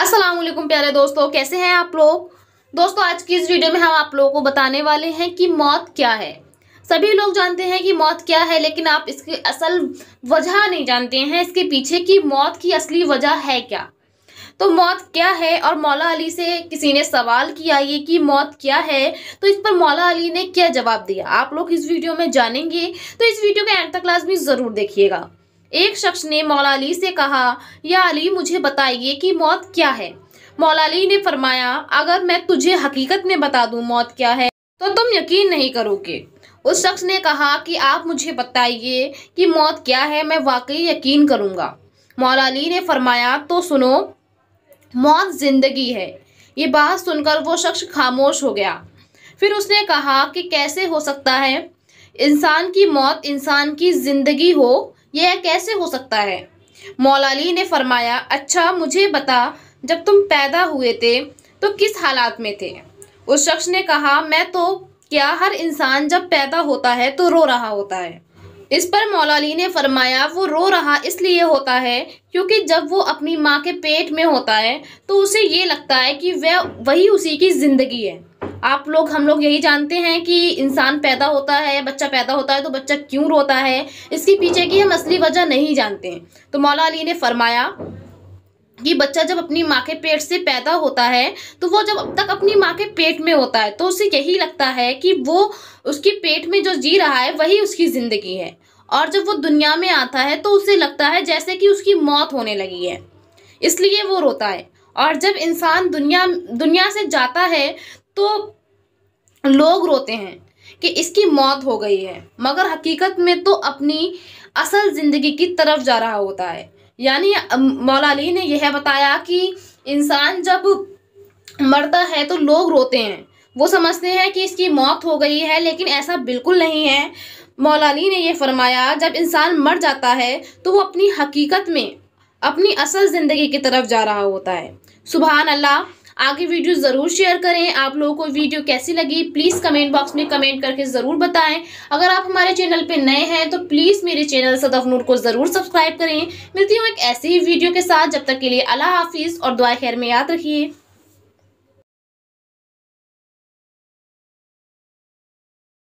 असलम प्यारे दोस्तों कैसे हैं आप लोग दोस्तों आज की इस वीडियो में हम आप लोगों को बताने वाले हैं कि मौत क्या है सभी लोग जानते हैं कि मौत क्या है लेकिन आप इसकी असल वजह नहीं जानते हैं इसके पीछे की मौत की असली वजह है क्या तो मौत क्या है और मौला अली से किसी ने सवाल किया ये कि मौत क्या है तो इस पर मौला अली ने क्या जवाब दिया आप लोग इस वीडियो में जानेंगे तो इस वीडियो के एंड तक लाजमी ज़रूर देखिएगा एक शख्स ने मौला अली से कहा या अली मुझे बताइए कि मौत क्या है मौला अली ने फरमाया अगर मैं तुझे हकीकत में बता दूं मौत क्या है तो तुम यकीन नहीं करोगे उस शख्स ने कहा कि आप मुझे बताइए कि मौत क्या है मैं वाकई यकीन करूँगा मौला अली ने फरमाया तो सुनो मौत ज़िंदगी है ये बात सुनकर वो शख्स खामोश हो गया फिर उसने कहा कि कैसे हो सकता है इंसान की मौत इंसान की ज़िंदगी हो यह कैसे हो सकता है मौलाली ने फरमाया अच्छा मुझे बता जब तुम पैदा हुए थे तो किस हालात में थे उस शख्स ने कहा मैं तो क्या हर इंसान जब पैदा होता है तो रो रहा होता है इस पर मौलाली ने फरमाया वो रो रहा इसलिए होता है क्योंकि जब वो अपनी माँ के पेट में होता है तो उसे ये लगता है कि वह वही उसी की ज़िंदगी है आप लोग हम लोग यही जानते हैं कि इंसान पैदा होता है या बच्चा पैदा होता है तो बच्चा क्यों रोता है इसके पीछे की हम असली वजह नहीं जानते हैं तो मौला अली ने फरमाया कि बच्चा जब अपनी माँ के पेट से पैदा होता है तो वो जब अब तक अपनी माँ के पेट में होता है तो उसे यही लगता है कि वो उसके पेट में जो जी रहा है वही उसकी ज़िंदगी है और जब वो दुनिया में आता है तो उसे लगता है जैसे कि उसकी मौत होने लगी है इसलिए वो रोता है और जब इंसान दुनिया दुनिया से जाता है तो लोग रोते हैं कि इसकी मौत हो गई है मगर हकीकत में तो अपनी असल ज़िंदगी की तरफ जा रहा होता है यानी मौला अली ने यह बताया कि इंसान जब मरता है तो लोग रोते हैं वो समझते हैं कि इसकी मौत हो गई है लेकिन ऐसा बिल्कुल नहीं है मौला अली ने यह फरमाया जब इंसान मर जाता है तो वो अपनी हकीकत में अपनी असल ज़िंदगी की तरफ जा रहा होता है सुबहान अल्लाह आगे वीडियो ज़रूर शेयर करें आप लोगों को वीडियो कैसी लगी प्लीज़ कमेंट बॉक्स में कमेंट करके ज़रूर बताएं अगर आप हमारे चैनल पर नए हैं तो प्लीज़ मेरे चैनल सदफ नूर को ज़रूर सब्सक्राइब करें मिलती हूँ एक ऐसी ही वीडियो के साथ जब तक के लिए अला हाफिज़ और दुआ खैर में याद रखिए